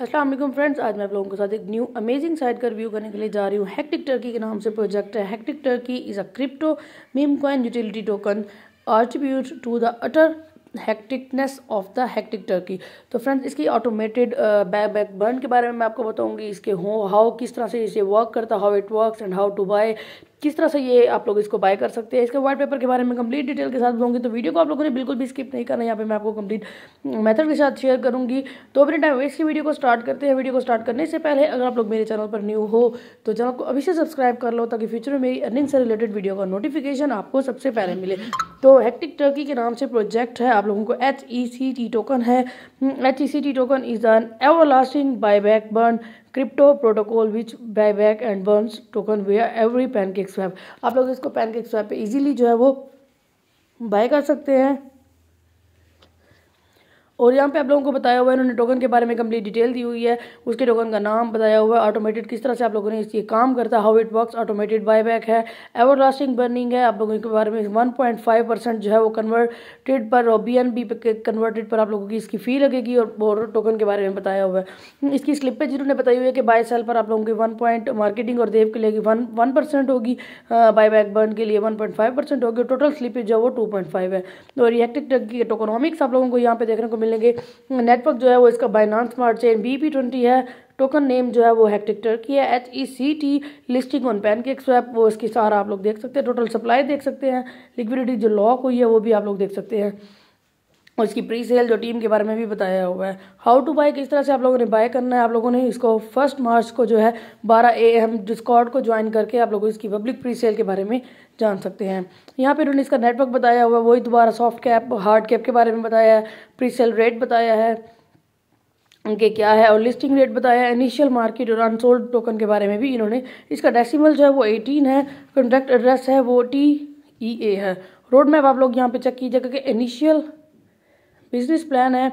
Aslam friends आज मैं आप लोगों के साथ एक न्यू अमेजिंग साइट का रिव्यू करने के लिए जा रही हूँ हैक्टिक टर्की के नाम से प्रोजेक्ट है Hectic Turkey is a crypto meme coin utility token attribute to the utter hecticness of the Hectic Turkey तो फ्रेंड्स इसकी ऑटोमेटेड बैक बैक बर्न के बारे में मैं आपको बताऊंगी इसके हो हाउ किस तरह से इसे वर्क करता how it work and how to buy किस तरह से ये आप लोग इसको बाय कर सकते हैं इसके व्हाइट पेपर के बारे में कंप्लीट डिटेल के साथ बताऊंगी तो वीडियो को आप लोगों ने बिल्कुल भी स्किप नहीं करना यहाँ पे मैं आपको कंप्लीट मेथड के साथ शेयर करूंगी तो अपने टाइम वेस्ट की वीडियो को स्टार्ट करते हैं वीडियो को स्टार्ट करने से पहले अगर आप लोग मेरे चैनल पर न्यू हो तो चैनल को अभी से सब्सक्राइब कर लो ताकि फ्यूचर में मेरी अर्निंग से रिलेटेड वीडियो का नोटिफिकेशन आपको सबसे पहले मिले तो हेक्टिक टर्की के नाम से प्रोजेक्ट है आप लोगों को H E C T token है H E C T token is an everlasting buy back burn crypto protocol which buy back and burn token are every PancakeSwap आप लोग इसको पैनकेक स्वैप पे easily जो है वो bye कर सकते हैं और यहाँ पे आप लोगों को बताया हुआ है इन्होंने टोकन के बारे में कंप्लीट डिटेल दी हुई है उसके टोकन का नाम बताया हुआ है ऑटोमेटेड किस तरह से आप लोगों ने इसकी काम करता है how it works automated buyback है एवर लास्टिंग बर्निंग है आप लोगों के बारे में वन पॉइंट फाइव परसेंट जो है वो कन्वर्टेड पर और बी एन बी कन्वर्टेड पर आप लोगों की इसकी फ़ी लगेगी और, टोकन के बारे में बताया हुआ है इसकी पर जिन्होंने बताई हुई है कि बाय सेल पर आप लोगों की वन पॉइंट मार्केटिंग और देव के लिए वन वन परसेंट होगी बाय बैक बर्न के लिए वन पॉइंट फाइव परसेंट होगी टोटल स्लिप जो है वो टू पॉइंट फाइव है और ये हेक्टिक टोकोनॉमिक्स आप लोगों को यहाँ पे देखने को मिलेंगे नेटवर्क जो है वो इसका Binance smart chain B P twenty है टोकन नेम जो है वो हैक्टिक टर्की है H E C T listing on PancakeSwap वो इसकी सहारा आप लोग देख सकते हैं टोटल सप्लाई देख सकते हैं लिक्विडिटी जो लॉक हुई है वो भी आप लोग देख सकते हैं और इसकी प्री सेल जो टीम के बारे में भी बताया हुआ है हाउ टू बाय किस तरह से आप लोगों ने बाय करना है आप लोगों ने इसको फर्स्ट मार्च को जो है 12 ए एम डिस्कॉर्ड को ज्वाइन करके आप लोग इसकी पब्लिक प्री सेल के बारे में जान सकते हैं यहाँ पे उन्होंने इसका नेटवर्क बताया हुआ है वही दोबारा सॉफ्ट कैप हार्ड कैप के बारे में बताया है प्री सेल रेट बताया है उनके क्या है और लिस्टिंग रेट बताया इनिशियल मार्केट और अनसोल्ड टोकन के बारे में भी इन्होंने इसका डेसिमल जो है वो 18 है कॉन्ट्रैक्ट एड्रेस है वो टी ई ए है रोड मैप आप लोग यहाँ पे चेक कीजिएगा कि इनिशियल बिजनेस प्लान है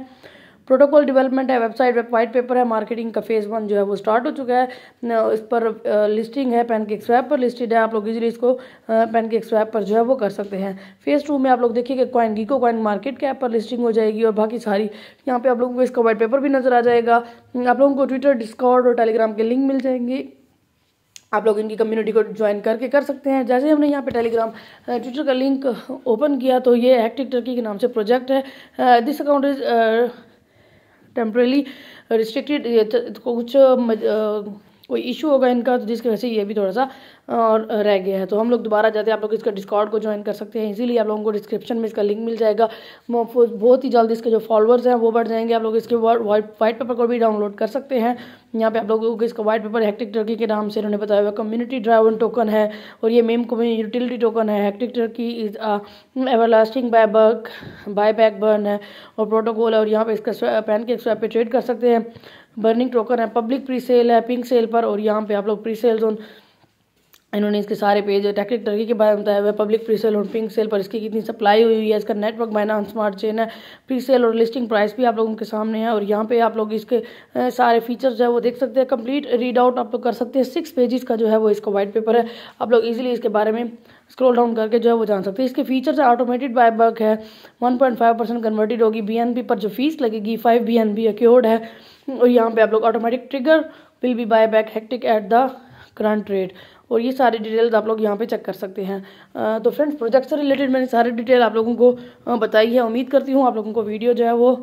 प्रोटोकॉल डेवलपमेंट है वेबसाइट वेब वाइट पेपर है मार्केटिंग का फेज़ वन जो है वो स्टार्ट हो चुका है इस पर लिस्टिंग है के एक स्वैप पर लिस्टेड है आप लोग इजीली इसको के एक स्वैप पर जो है वो कर सकते हैं फेज़ टू में आप लोग देखिए कि कॉइन गीको कॉइन मार्केट के ऐप पर लिस्टिंग हो जाएगी और बाकी सारी यहाँ पर आप लोगों को इसका वाइट पेपर भी नजर आ जाएगा आप लोगों को ट्विटर डिस्काउट और टेलीग्राम के लिंक मिल जाएंगे आप लोग इनकी कम्युनिटी को ज्वाइन करके कर सकते हैं जैसे हमने यहाँ पे टेलीग्राम ट्विटर का लिंक ओपन किया तो ये हैक्टिक टर्की के नाम से प्रोजेक्ट है this account is temporarily restricted कुछ कोई इशू होगा इनका तो जिसकी वजह से ये भी थोड़ा सा और रह गया है तो हम लोग दोबारा जाते हैं आप लोग इसका डिस्काउंट को ज्वाइन कर सकते हैं इसीलिए आप लोगों को डिस्क्रिप्शन में इसका लिंक मिल जाएगा बहुत ही जल्द इसके जो फॉलोअर्स हैं वो बढ़ जाएंगे आप लोग इसके वाइट पेपर को भी डाउनलोड कर सकते हैं यहाँ पे आप लोगों को इसका वाइट पेपर हैक्टिक टर्की के नाम से इन्होंने बताया हुआ कम्युनिटी ड्राइवन टोकन है और ये मेम यूटिलिटी टोकन है Hectic Turkey is everlasting buy buy back burn है और प्रोटोकॉल है और यहाँ पे इसका पैन के स्वैप पे ट्रेड कर सकते हैं बर्निंग टोकन है पब्लिक प्री सेल है पिंक सेल पर और यहाँ पे आप लोग प्री सेल जोन इन्होंने इसके सारे पेज टेक्निक टर्की के बारे में बताया हुआ है पब्लिक प्री सेल और पिंक सेल पर इसकी कितनी सप्लाई हुई है इसका नेटवर्क बाइना स्मार्ट चेन है प्री सेल और लिस्टिंग प्राइस भी आप लोगों के सामने है और यहाँ पे आप लोग इसके सारे फीचर्स जो है वो देख सकते हैं कंप्लीट रीड आउट आप लोग कर सकते हैं सिक्स पेजेस का जो है वो इसका व्हाइट पेपर है आप लोग ईजिली इसके बारे में स्क्रॉल डाउन करके जो है वो जान सकते हैं इसके फीचर्स है ऑटोमेटेड बाय बक है one point five percent converted होगी बी पर जो फीस लगेगी फाइव बी एन बी है और यहाँ पे आप लोग automatic trigger will be buy back Hectic at the current rate और ये सारी डिटेल्स आप लोग यहाँ पे चेक कर सकते हैं तो फ्रेंड्स प्रोजेक्ट से रिलेटेड मैंने सारी डिटेल आप लोगों को बताई है उम्मीद करती हूँ आप लोगों को वीडियो जो है वो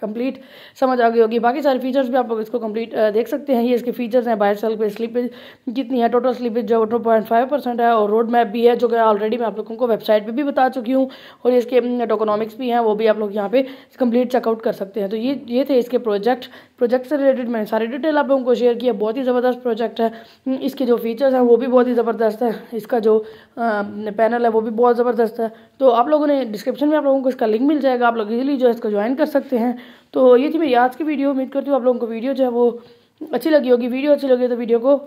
कंप्लीट समझ आ गई होगी बाकी सारे फीचर्स भी आप लोग इसको कंप्लीट देख सकते हैं ये इसके फीचर्स हैं बाहर सेल पे स्लीपेज कितनी है टोटल स्लीपेज जो टू पॉइंट फाइव परसेंट है और रोड मैप भी है जो कि ऑलरेडी मैं आप लोगों को वेबसाइट पर भी बता चुकी हूँ और इसके टोकोनॉमिक्स भी हैं वो भी आप लोग यहाँ पे कंप्लीट चेकआउट कर सकते हैं तो ये ये थे इसके प्रोजेक्ट प्रोजेक्ट से रिलेटेड मैंने सारी डिटेल आप लोगों को शेयर किया बहुत ही ज़बरदस्त प्रोजेक्ट है हम्म, इसके जो फीचर्स हैं वो भी बहुत ही ज़बरदस्त है इसका जो पैनल है वो भी बहुत ज़बरदस्त है तो आप लोगों ने डिस्क्रिप्शन में आप लोगों को इसका लिंक मिल जाएगा आप लोग इजीली जो है इसको ज्वाइन कर सकते हैं तो ये थी मेरी आज की वीडियो उम्मीद करती हूँ आप लोगों को वीडियो जो है वो अच्छी लगी होगी वीडियो अच्छी लगी तो वीडियो को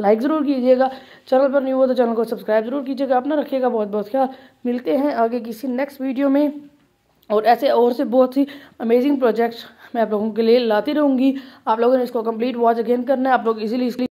लाइक ज़रूर कीजिएगा चैनल पर न्यू हो तो चैनल को सब्सक्राइब ज़रूर कीजिएगा अपना रखिएगा बहुत बहुत ख्याल मिलते हैं आगे किसी नेक्स्ट वीडियो में और ऐसे और से बहुत ही अमेजिंग प्रोजेक्ट्स मैं आप लोगों के लिए लाती रहूँगी आप लोगों ने इसको कंप्लीट वॉच अगेन करना है आप लोग इजीली इसलिए